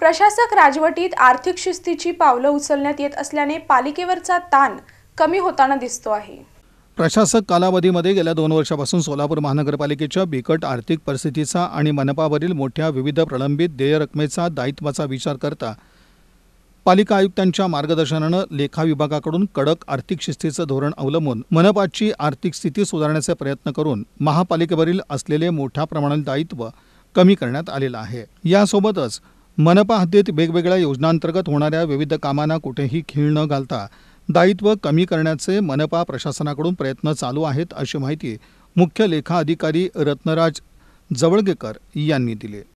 प्रशासक राजवटीत आर्थिक शिस्तीची पावलं उचलण्यात येत असल्याने पालिकेवरचा ताण कमी होताना दिसतो आहे प्रशासक कालावधीमध्ये गेल्या दोन वर्षापासून सोलापूर महानगरपालिकेच्या बिकट आर्थिक परिस्थितीचा आणि मनपावरील मोठ्या विविध प्रलंबित देय रकमेचा दायित्वाचा विचार करता पालिका आयुक्तांच्या मार्गदर्शनानं लेखा विभागाकडून कडक आर्थिक शिस्तीचं धोरण अवलंबून मनपाची आर्थिक स्थिती सुधारण्याचे प्रयत्न करून महापालिकेवरील असलेले मोठ्या प्रमाणात दायित्व कमी करण्यात आलेलं आहे यासोबतच मनपा हद्दीत वेगवेगळ्या योजनांतर्गत होणाऱ्या विविध कामांना कुठेही खीळ न घालता दायित्व कमी करण्याचे मनपा प्रशासनाकडून प्रयत्न चालू आहेत अशी माहिती मुख्य लेखा अधिकारी रत्नराज जवळगेकर यांनी दिली